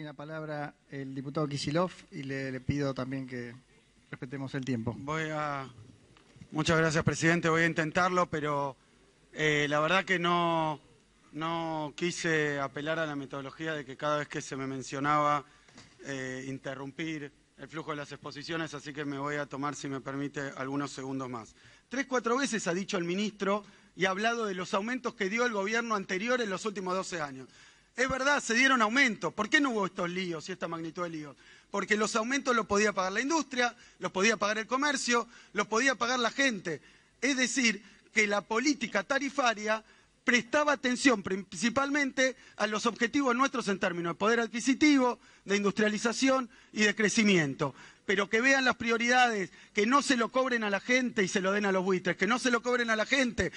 Tiene la palabra el diputado Kisilov y le, le pido también que respetemos el tiempo. Voy a. Muchas gracias, presidente. Voy a intentarlo, pero eh, la verdad que no, no quise apelar a la metodología de que cada vez que se me mencionaba eh, interrumpir el flujo de las exposiciones, así que me voy a tomar, si me permite, algunos segundos más. Tres, cuatro veces ha dicho el ministro y ha hablado de los aumentos que dio el gobierno anterior en los últimos 12 años. Es verdad, se dieron aumentos. ¿Por qué no hubo estos líos y esta magnitud de líos? Porque los aumentos los podía pagar la industria, los podía pagar el comercio, los podía pagar la gente. Es decir, que la política tarifaria prestaba atención principalmente a los objetivos nuestros en términos de poder adquisitivo, de industrialización y de crecimiento. Pero que vean las prioridades, que no se lo cobren a la gente y se lo den a los buitres, que no se lo cobren a la gente